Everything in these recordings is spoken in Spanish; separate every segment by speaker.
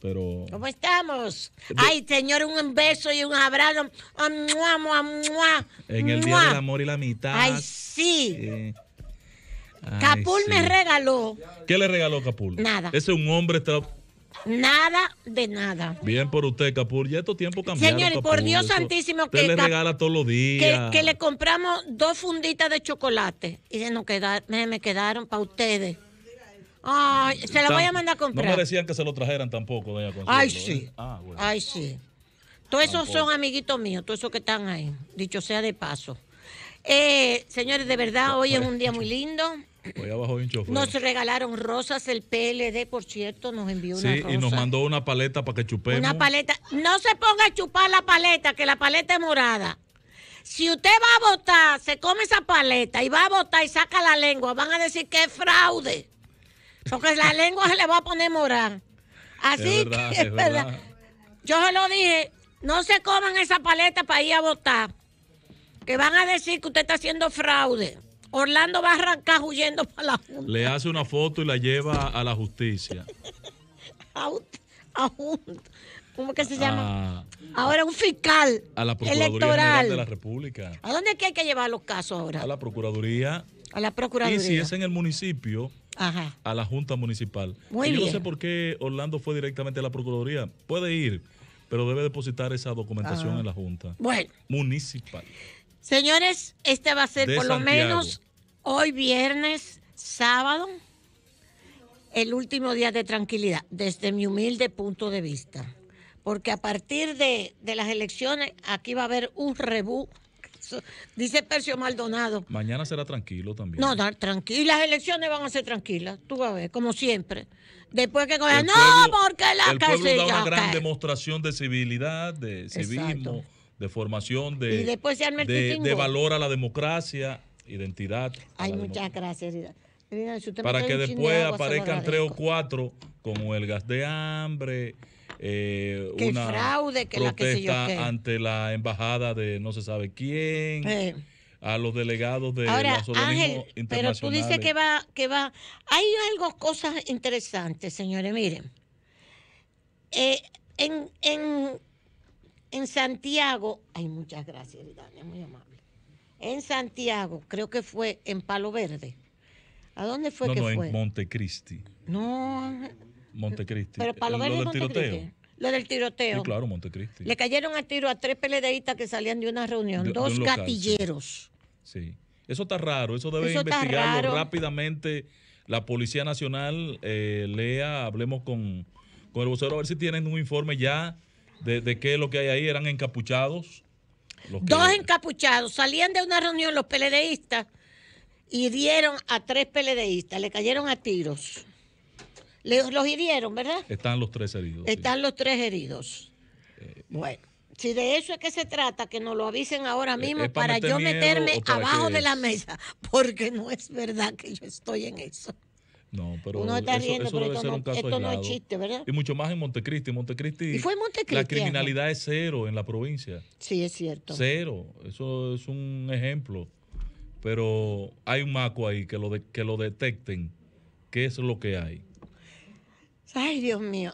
Speaker 1: Pero...
Speaker 2: ¿Cómo estamos? Ay, señor, un beso y un abrazo. Ah, en el Día del
Speaker 1: Amor y la Mitad. Ay, sí. Capul me
Speaker 2: regaló.
Speaker 1: ¿Qué le regaló Capul? Nada. Ese es un hombre
Speaker 2: Nada de nada.
Speaker 1: Bien por usted, Capul. Ya estos tiempos cambiaron. Señor, por Dios santísimo que. le regala todos los días. Que, le
Speaker 2: compramos dos funditas de chocolate. Y se nos quedaron, me quedaron para ustedes. Ay, se la voy a mandar a comprar. No me
Speaker 1: decían que se lo trajeran tampoco, doña Consuelo. Ay, ¿eh? sí. Ah,
Speaker 2: Ay, sí. Todos esos son amiguitos míos, todos esos que están ahí, dicho sea de paso. Eh, señores, de verdad, hoy es un día muy lindo.
Speaker 1: Voy abajo un nos
Speaker 2: regalaron rosas, el PLD, por cierto, nos envió una sí, y nos mandó
Speaker 1: una paleta para que chupemos. Una
Speaker 2: paleta. No se ponga a chupar la paleta, que la paleta es morada. Si usted va a votar, se come esa paleta y va a votar y saca la lengua, van a decir que es fraude. Porque la lengua se le va a poner morada. Así que, es verdad. Yo se lo dije, no se coman esa paleta para ir a votar. Que van a decir que usted está haciendo fraude. Orlando va a arrancar huyendo para la
Speaker 1: Junta. Le hace una foto y la lleva a la justicia.
Speaker 2: a, junta. ¿Cómo que se llama? Ahora un fiscal a la Procuraduría electoral. de la
Speaker 1: República.
Speaker 2: ¿A dónde es que hay que llevar los casos ahora? A la
Speaker 1: Procuraduría.
Speaker 2: A la Procuraduría. Y si es
Speaker 1: en el municipio, a la Junta Municipal. Yo no sé por qué Orlando fue directamente a la Procuraduría. Puede ir, pero debe depositar esa documentación ah. en la Junta Municipal.
Speaker 2: Señores, este va a ser por lo menos hoy viernes, sábado, el último día de tranquilidad, desde mi humilde punto de vista. Porque a partir de, de las elecciones, aquí va a haber un rebú Dice Percio Maldonado.
Speaker 1: Mañana será tranquilo también.
Speaker 2: No, tranquilas. Las elecciones van a ser tranquilas. Tú vas a ver, como siempre. Después que no, porque la El pueblo da una gran
Speaker 1: demostración de civilidad, de civismo, de formación, de, valor a la democracia, identidad.
Speaker 2: Ay, muchas gracias, para que después aparezcan tres o
Speaker 1: cuatro como el gas de hambre, eh, una fraude, que la que está ante la embajada de no se sabe quién. Eh. a los delegados de los Ángel, Pero tú dices que
Speaker 2: va, que va. Hay algo, cosas interesantes, señores. Miren, eh, en, en, en Santiago, hay muchas gracias, muy amable. En Santiago, creo que fue en Palo Verde. ¿A dónde fue que no, fue? No, en
Speaker 1: Montecristi.
Speaker 2: No,
Speaker 1: Montecristi. lo, del tiroteo.
Speaker 2: Lo del tiroteo. claro,
Speaker 1: Montecristi. Le
Speaker 2: cayeron a tiro a tres peledeístas que salían de una reunión, dos gatilleros.
Speaker 1: Sí. Eso está raro, eso debe investigarlo rápidamente. La Policía Nacional, eh, lea, hablemos con, el vocero a ver si tienen un informe ya de, de qué es lo que hay ahí. Eran encapuchados. dos
Speaker 2: encapuchados salían de una reunión los peledeístas y dieron a tres peledeístas, le cayeron a tiros los hirieron, ¿verdad?
Speaker 1: Están los tres heridos.
Speaker 2: Están los tres heridos. Eh, bueno. Si de eso es que se trata, que nos lo avisen ahora eh, mismo para, yo meterme abajo de la mesa, porque no es verdad que yo estoy en eso.
Speaker 1: No, pero eso, esto no es chiste, ¿verdad? Y mucho más en Montecristi. ¿Y fue Montecristi la criminalidad es cero en la provincia.
Speaker 2: Sí, es cierto.
Speaker 1: Cero. Eso es un ejemplo. Pero hay un maco ahí que lo, de, que lo detecten. ¿Qué es lo que hay?
Speaker 2: Ay, Dios mío.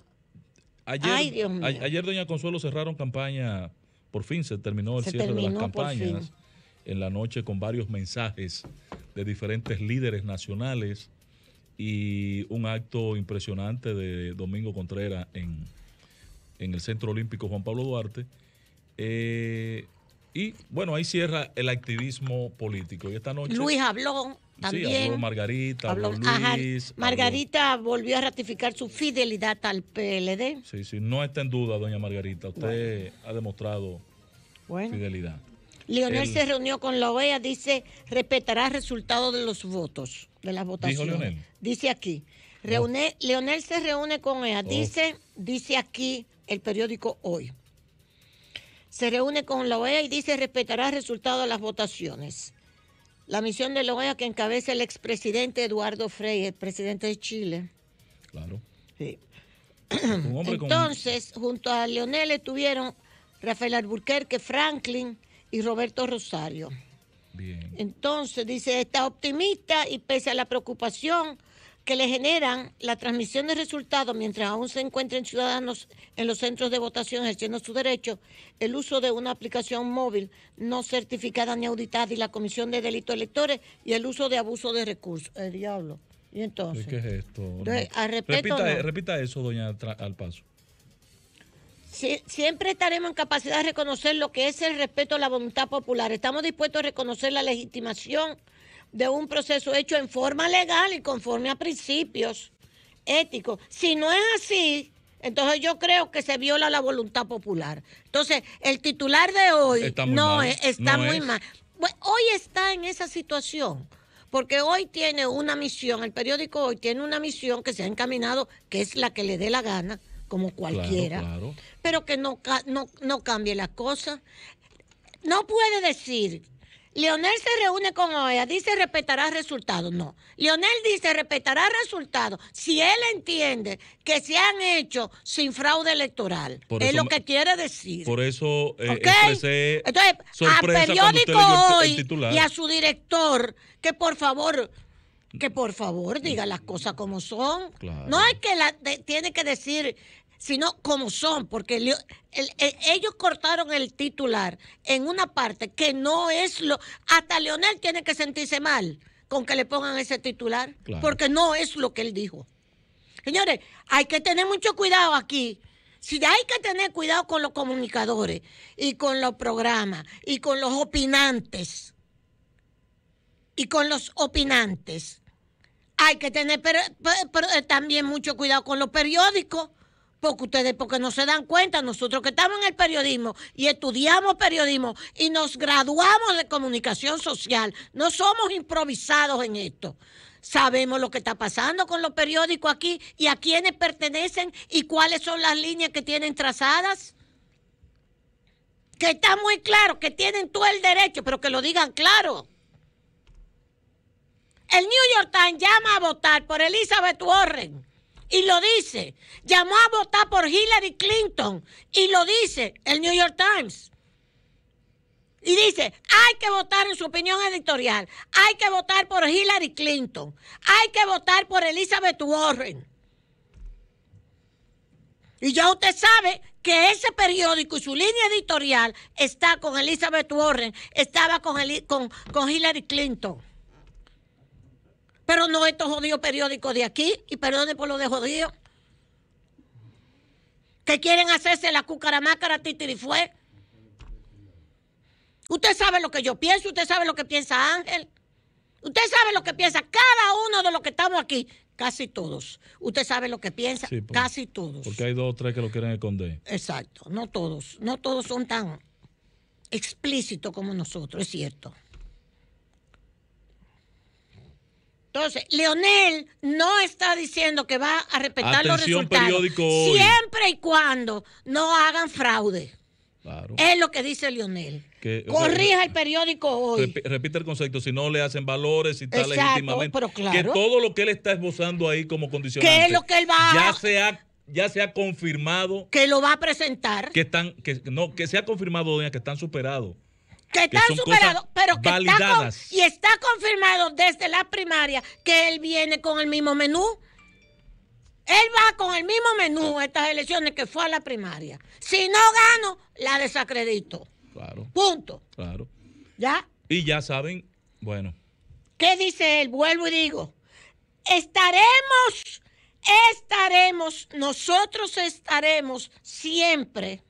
Speaker 1: Ayer, Ay, Dios mío. ayer, Doña Consuelo, cerraron campaña, por fin se terminó el cierre de las campañas en la noche con varios mensajes de diferentes líderes nacionales y un acto impresionante de Domingo Contreras en, el Centro Olímpico Juan Pablo Duarte. Eh, y bueno, ahí cierra el activismo político. Y esta Luis
Speaker 2: habló también. Sí, habló
Speaker 1: Margarita, habló, Luis. Margarita
Speaker 2: volvió a ratificar su fidelidad al PLD.
Speaker 1: Sí, sí, no está en duda, doña Margarita. Usted ha demostrado fidelidad. Leonel se
Speaker 2: reunió con la OEA, dice, respetará el resultado de los votos, de las votaciones. Dijo dice aquí. Leonel se reúne con ella, oh. dice, dice aquí el periódico Hoy se reúne con la OEA y dice respetará el resultado de las votaciones. La misión de la OEA que encabeza el expresidente Eduardo freire el presidente de Chile. Claro.
Speaker 1: Entonces,
Speaker 2: junto a Leonel estuvieron Rafael Alburquerque, Franklin y Roberto Rosario. Entonces, dice, está optimista y pese a la preocupación que le generan la transmisión de resultados mientras aún se encuentren ciudadanos en los centros de votación ejerciendo su derecho, el uso de una aplicación móvil no certificada ni auditada y la comisión de delitos electores y el uso de abuso de recursos. El diablo. ¿Y entonces? ¿Qué es
Speaker 1: esto? Eh, repita, eso, doña Alpazo. al paso
Speaker 2: siempre estaremos en capacidad de reconocer lo que es el respeto a la voluntad popular. Estamos dispuestos a reconocer la legitimación de un proceso hecho en forma legal y conforme a principios éticos. Si no es así, entonces yo creo que se viola la voluntad popular. Entonces, el titular de hoy está no está muy mal. Pues, hoy está en esa situación porque hoy tiene una misión, el periódico hoy tiene una misión que se ha encaminado, que es la que le dé la gana, como cualquiera, pero que no, no, no cambie las cosas. No puede decir Leonel se reúne con OEA, dice respetará resultados. No, Leonel dice respetará resultados si él entiende que se han hecho sin fraude electoral. es lo que quiere decir.
Speaker 1: Por eso eh, Entonces, a periódico hoy y a
Speaker 2: su director que por favor que por favor mm. diga las cosas como son. No es que la, tiene que decir sino como son, porque ellos cortaron el titular en una parte que no es lo... Hasta Leonel tiene que sentirse mal con que le pongan ese titular, porque no es lo que él dijo. Señores, hay que tener mucho cuidado aquí. Si hay que tener cuidado con los comunicadores y con los programas y con los opinantes y con los opinantes. Hay que tener eh, también mucho cuidado con los periódicos, porque ustedes porque no se dan cuenta, nosotros que estamos en el periodismo y estudiamos periodismo y nos graduamos de comunicación social, no somos improvisados en esto. Sabemos lo que está pasando con los periódicos aquí y a quiénes pertenecen y cuáles son las líneas que tienen trazadas. Que está muy claro, que tienen todo el derecho, pero que lo digan claro. El New York Times llama a votar por Elizabeth Warren y lo dice. Llamó a votar por Hillary Clinton y lo dice el New York Times. Y dice, hay que votar en su opinión editorial, hay que votar por Hillary Clinton, hay que votar por Elizabeth Warren. Y ya usted sabe que ese periódico y su línea editorial está con Elizabeth Warren, estaba con, Hillary Clinton. Pero no estos jodidos periódicos de aquí, y perdone por lo de jodidos, que quieren hacerse la y fue Usted sabe lo que yo pienso, usted sabe lo que piensa Ángel, usted sabe lo que piensa cada uno de los que estamos aquí, casi todos. Usted sabe lo que piensa, casi todos.
Speaker 1: Porque hay dos o tres que lo quieren esconder.
Speaker 2: Exacto, no todos, no todos son tan explícitos como nosotros, es cierto. Entonces, Leonel no está diciendo que va a respetar los resultados siempre y cuando no hagan fraude. Es lo que dice Leonel. Corrija el periódico hoy.
Speaker 1: Repite el concepto, si no le hacen valores, y está legítimamente. que todo lo que él está esbozando ahí como condicionante. que es lo que él va Ya se ha ya se ha confirmado
Speaker 2: que lo va a presentar.
Speaker 1: Que están que no que se ha confirmado doña que están superados
Speaker 2: que están superados, pero que están está y está confirmado desde la primaria que él viene con el mismo menú. Él va con el mismo menú a estas elecciones que fue a la primaria. Si no gano, la desacredito. Claro. Punto. Claro. ¿Ya?
Speaker 1: Y ya saben, bueno.
Speaker 2: ¿Qué dice él? Vuelvo y digo. Estaremos, estaremos, nosotros estaremos siempre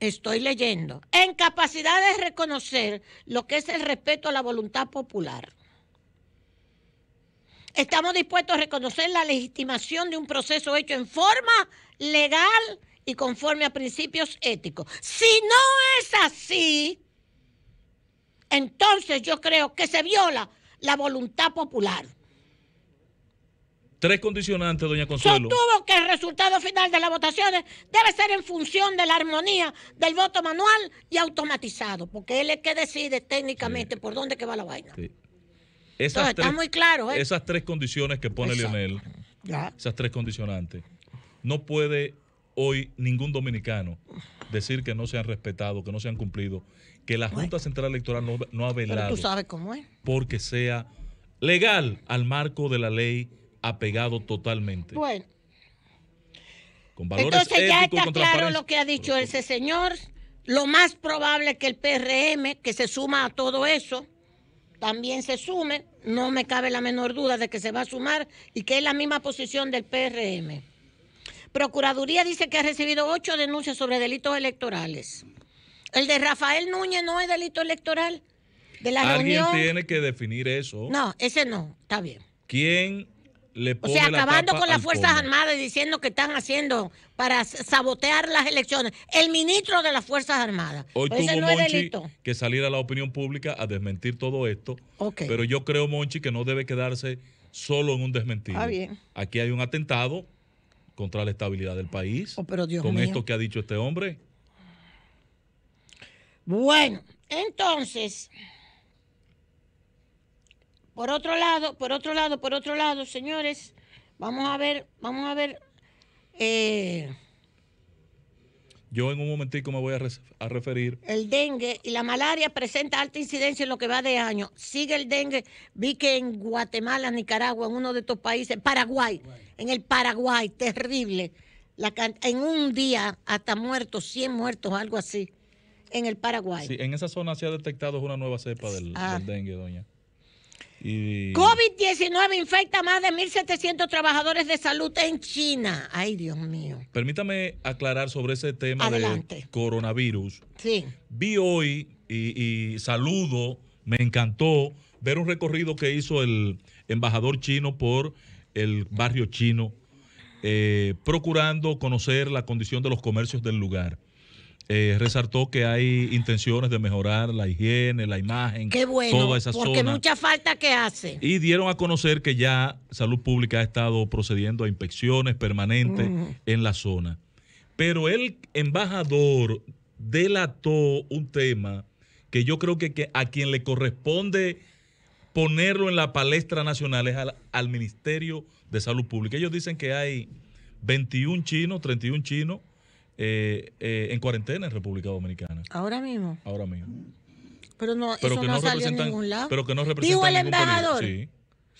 Speaker 2: Estoy leyendo. En capacidad de reconocer lo que es el respeto a la voluntad popular. Estamos dispuestos a reconocer la legitimación de un proceso hecho en forma legal y conforme a principios éticos. Si no es así, entonces yo creo que se viola la voluntad popular.
Speaker 1: Tres condicionantes, doña Consuelo. Sostuvo
Speaker 2: que el resultado final de las votaciones debe ser en función de la armonía del voto manual y automatizado, porque él es que decide técnicamente por dónde que va la vaina.
Speaker 1: está muy claro. ¿eh? Esas tres condiciones que pone Lionel, esas tres condicionantes, no puede hoy ningún dominicano decir que no se han respetado, que no se han cumplido, que la Junta Central Electoral no, no ha velado. cómo Porque sea legal al marco de la ley apegado totalmente. Bueno. Entonces ya está claro lo que
Speaker 2: ha dicho ese señor. Lo más probable es que el PRM, que se suma a todo eso, también se sume. No me cabe la menor duda de que se va a sumar y que es la misma posición del PRM. Procuraduría dice que ha recibido ocho denuncias sobre delitos electorales. El de Rafael Núñez no es delito electoral. De la Alguien tiene
Speaker 1: que definir eso.
Speaker 2: No, ese no, está bien.
Speaker 1: ¿Quién o sea, acabando con las Fuerzas
Speaker 2: Armadas y diciendo que están haciendo para sabotear las elecciones. El ministro de las Fuerzas Armadas. Hoy Ese tuvo no delito.
Speaker 1: que salir a la opinión pública a desmentir todo esto. Pero yo creo, Monchi, que no debe quedarse solo en un desmentido. Ah, bien. Aquí hay un atentado contra la estabilidad del país. Oh, pero con esto que ha dicho este hombre.
Speaker 2: Bueno, entonces... Por otro lado, por otro lado, por otro lado, señores, vamos a ver, vamos a ver. Eh,
Speaker 1: yo en un momentico me voy a, referir.
Speaker 2: El dengue y la malaria presenta alta incidencia en lo que va de año. Sigue el dengue. Vi que en Guatemala, Nicaragua, en uno de estos países, Paraguay, en el Paraguay, terrible. en un día hasta muertos, 100 muertos, algo así, en el Paraguay. Sí,
Speaker 1: en esa zona se ha detectado una nueva cepa del ah. dengue, doña.
Speaker 2: COVID-19 infecta más de 1.700 trabajadores de salud en China. Ay, Dios mío.
Speaker 1: Permítame aclarar sobre ese tema de coronavirus. Sí. Vi hoy y, saludo, me encantó ver un recorrido que hizo el embajador chino por el barrio chino, eh, procurando conocer la condición de los comercios del lugar. Eh, resaltó que hay intenciones de mejorar la higiene, la imagen, Qué bueno, toda esa porque mucha
Speaker 2: falta que hace.
Speaker 1: Y dieron a conocer que ya Salud Pública ha estado procediendo a inspecciones permanentes en la zona. Pero el embajador delató un tema que yo creo que, a quien le corresponde ponerlo en la palestra nacional es al Ministerio de Salud Pública. Ellos dicen que hay 21 chinos, 31 chinos eh, eh, en cuarentena en República Dominicana.
Speaker 2: Ahora mismo. Ahora mismo. Pero no, eso no, salió en ningún lado. Pero que no Digo el embajador. Sí,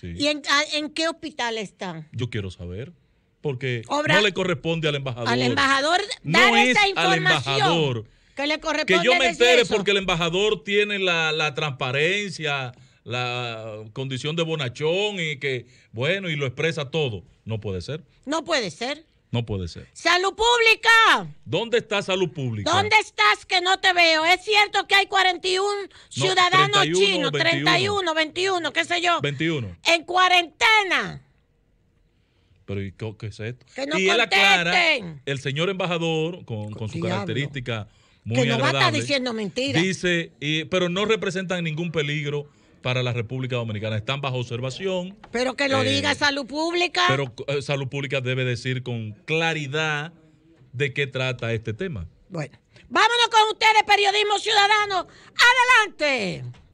Speaker 2: ¿Y ah, en, qué hospital están?
Speaker 1: Yo quiero saber. Porque no le corresponde al embajador. Al embajador dar esa información. Al embajador.
Speaker 2: Que le corresponde. Que yo me entere porque
Speaker 1: el embajador tiene la, la transparencia, la condición de bonachón y que, bueno, y lo expresa todo. No puede ser.
Speaker 2: No puede ser. No puede ser. Salud pública.
Speaker 1: ¿Dónde está salud pública? ¿Dónde
Speaker 2: estás que no te veo? Es cierto que hay 41 ciudadanos chinos, 31, 21, qué sé yo. 21. En cuarentena.
Speaker 1: Pero ¿y qué, es esto? Que no y la cara, el señor embajador, con, su característica
Speaker 2: muy que no va a estar diciendo mentiras.
Speaker 1: Dice, eh, pero no representan ningún peligro para la República Dominicana. Están bajo observación.
Speaker 2: Pero que lo eh, diga Salud Pública. Pero
Speaker 1: eh, Salud Pública debe decir con claridad de qué trata este tema.
Speaker 2: Bueno, vámonos con ustedes, periodismo ciudadano. Adelante.